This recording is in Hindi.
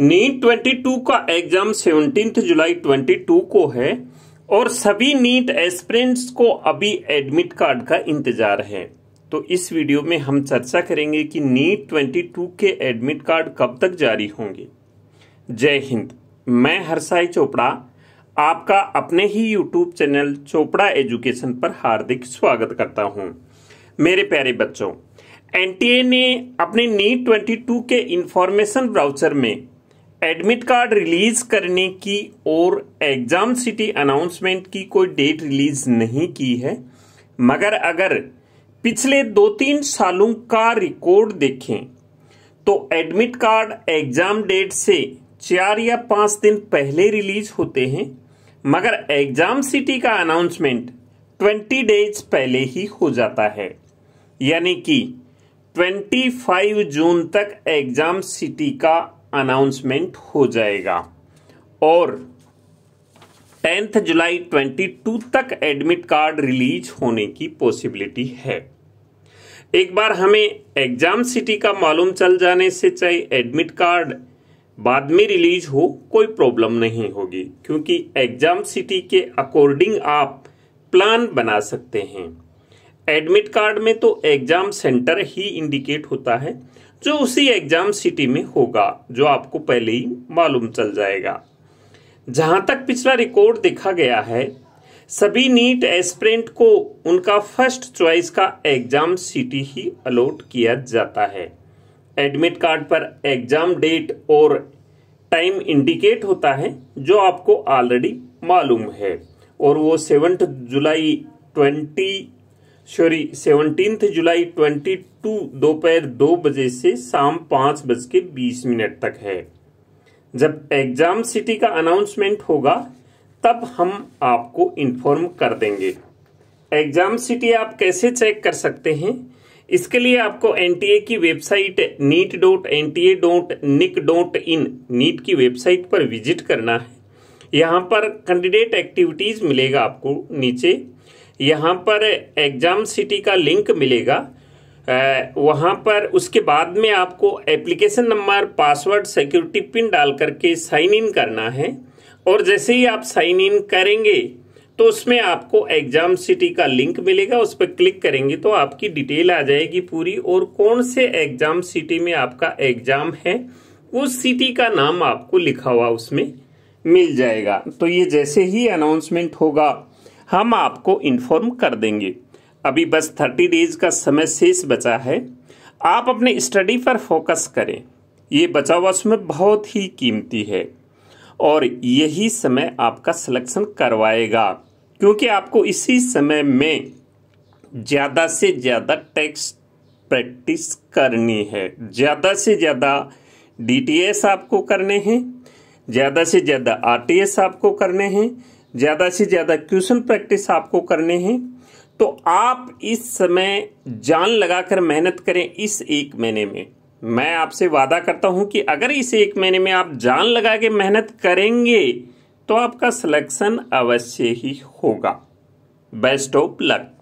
नीट 22 का एग्जाम 17 जुलाई 22 को है और सभी नीट एस्पिरेंट्स को अभी एडमिट कार्ड का इंतजार है तो इस वीडियो में हम चर्चा करेंगे कि नीट 22 के एडमिट कार्ड कब तक जारी होंगे जय हिंद मैं हरसाई चोपड़ा आपका अपने ही यूट्यूब चैनल चोपड़ा एजुकेशन पर हार्दिक स्वागत करता हूं मेरे प्यारे बच्चों एनटीए ने अपने नीट 22 के इंफॉर्मेशन ब्राउचर में एडमिट कार्ड रिलीज करने की और एग्जाम सिटी अनाउंसमेंट की कोई डेट रिलीज नहीं की है मगर अगर पिछले दो तीन सालों का रिकॉर्ड देखें तो एडमिट कार्ड एग्जाम डेट से चार या पांच दिन पहले रिलीज होते हैं मगर एग्जाम सिटी का अनाउंसमेंट 20 डेज पहले ही हो जाता है यानी कि 25 जून तक एग्जाम सिटी का अनाउंसमेंट हो जाएगा और टेंथ जुलाई 22 तक एडमिट कार्ड रिलीज होने की पॉसिबिलिटी है एक बार हमें एग्जाम सिटी का मालूम चल जाने से चाहे एडमिट कार्ड बाद में रिलीज हो कोई प्रॉब्लम नहीं होगी क्योंकि एग्जाम सिटी के अकॉर्डिंग आप प्लान बना सकते हैं एडमिट कार्ड में तो एग्जाम सेंटर ही इंडिकेट होता है जो उसी एग्जाम सिटी में होगा जो आपको पहले ही मालूम चल जाएगा जहां तक पिछला रिकॉर्ड देखा गया है सभी नीट एस्प्रेंट को उनका फर्स्ट चॉइस का एग्जाम सिटी ही अलॉट किया जाता है एडमिट कार्ड पर एग्जाम डेट और टाइम इंडिकेट होता है जो आपको ऑलरेडी मालूम है और वो seventh July twenty sorry seventeen July 22 दोपहर दो, दो बजे से शाम पांच बज के बीस मिनट तक है जब एग्जाम सिटी का अनाउंसमेंट होगा तब हम आपको इन्फॉर्म कर देंगे एग्जाम सिटी आप कैसे चेक कर सकते हैं इसके लिए आपको एन की website NEET dot N T A dot nic dot in NEET की वेबसाइट पर विजिट करना है यहाँ पर कैंडिडेट एक्टिविटीज़ मिलेगा आपको नीचे यहाँ पर एग्ज़ाम सिटी का लिंक मिलेगा वहाँ पर उसके बाद में आपको application number password security pin डाल करके साइन इन करना है और जैसे ही आप साइन इन करेंगे तो उसमें आपको एग्जाम सिटी का लिंक मिलेगा उस पर क्लिक करेंगे तो आपकी डिटेल आ जाएगी पूरी और कौन से एग्जाम सिटी में आपका एग्जाम है उस सिटी का नाम आपको लिखा हुआ उसमें मिल जाएगा तो ये जैसे ही अनाउंसमेंट होगा हम आपको इन्फॉर्म कर देंगे अभी बस थर्टी डेज का समय शेष बचा है आप अपने स्टडी पर फोकस करें ये बचा हुआ समय बहुत ही कीमती है और यही समय आपका सिलेक्शन करवाएगा क्योंकि आपको इसी समय में ज़्यादा से ज़्यादा टेक्स प्रैक्टिस करनी है ज़्यादा से ज़्यादा डी आपको करने हैं ज़्यादा से ज़्यादा आर आपको करने हैं ज़्यादा से ज़्यादा क्वेश्चन प्रैक्टिस आपको करने हैं तो आप इस समय जान लगाकर मेहनत करें इस एक महीने में मैं आपसे वादा करता हूं कि अगर इस एक महीने में आप जान लगा के मेहनत करेंगे तो आपका सिलेक्शन अवश्य ही होगा बेस्ट ऑफ लक